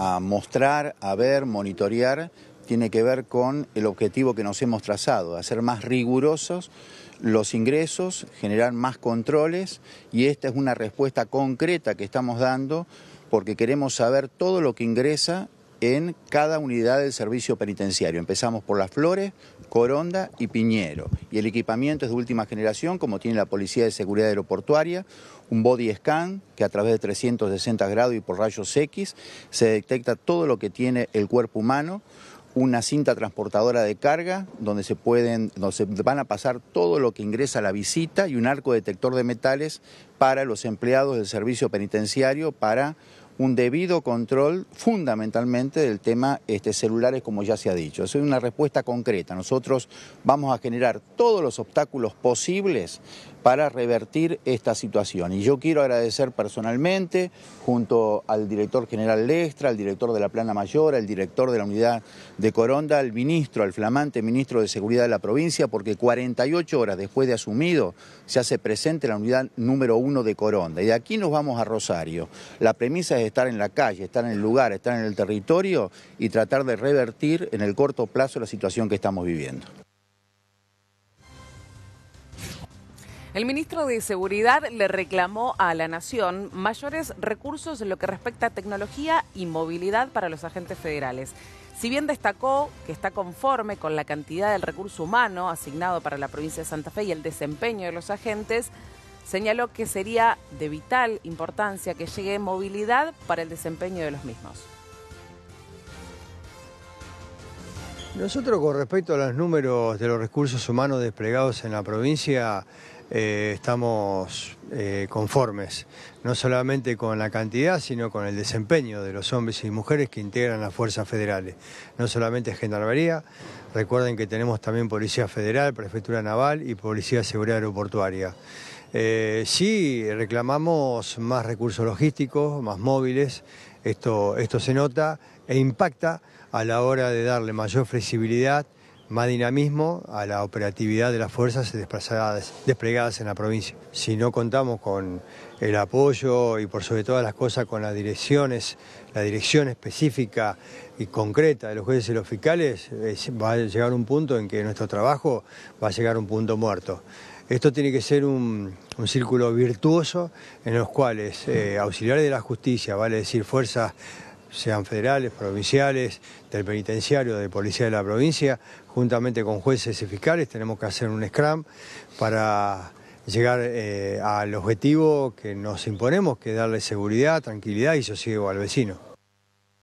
a mostrar, a ver, monitorear, tiene que ver con el objetivo que nos hemos trazado, hacer más rigurosos los ingresos, generar más controles y esta es una respuesta concreta que estamos dando porque queremos saber todo lo que ingresa en cada unidad del servicio penitenciario. Empezamos por Las Flores, Coronda y Piñero. Y el equipamiento es de última generación, como tiene la Policía de Seguridad Aeroportuaria, un body scan que a través de 360 grados y por rayos X se detecta todo lo que tiene el cuerpo humano una cinta transportadora de carga donde se pueden, donde se van a pasar todo lo que ingresa a la visita y un arco detector de metales para los empleados del servicio penitenciario para un debido control fundamentalmente del tema este, celulares, como ya se ha dicho. Es una respuesta concreta. Nosotros vamos a generar todos los obstáculos posibles para revertir esta situación. Y yo quiero agradecer personalmente, junto al director general Lestra, al director de la Plana Mayor, al director de la unidad de Coronda, al ministro, al flamante ministro de Seguridad de la provincia, porque 48 horas después de asumido se hace presente la unidad número uno de Coronda. Y de aquí nos vamos a Rosario. La premisa es estar en la calle, estar en el lugar, estar en el territorio y tratar de revertir en el corto plazo la situación que estamos viviendo. El ministro de Seguridad le reclamó a la Nación mayores recursos en lo que respecta a tecnología y movilidad para los agentes federales. Si bien destacó que está conforme con la cantidad del recurso humano asignado para la provincia de Santa Fe y el desempeño de los agentes, señaló que sería de vital importancia que llegue movilidad para el desempeño de los mismos. Nosotros con respecto a los números de los recursos humanos desplegados en la provincia, eh, estamos eh, conformes, no solamente con la cantidad, sino con el desempeño de los hombres y mujeres que integran las fuerzas federales. No solamente Gendarmería, recuerden que tenemos también Policía Federal, Prefectura Naval y Policía Seguridad Aeroportuaria. Eh, sí, reclamamos más recursos logísticos, más móviles, esto, esto se nota e impacta a la hora de darle mayor flexibilidad más dinamismo a la operatividad de las fuerzas desplegadas en la provincia. Si no contamos con el apoyo y por sobre todas las cosas con las direcciones, la dirección específica y concreta de los jueces y los fiscales, va a llegar un punto en que nuestro trabajo va a llegar a un punto muerto. Esto tiene que ser un, círculo virtuoso en los cuales eh, auxiliares de la justicia, vale decir, fuerzas sean federales, provinciales, del penitenciario, de policía de la provincia, juntamente con jueces y fiscales, tenemos que hacer un scrum para llegar eh, al objetivo que nos imponemos, que es darle seguridad, tranquilidad y sosiego al vecino.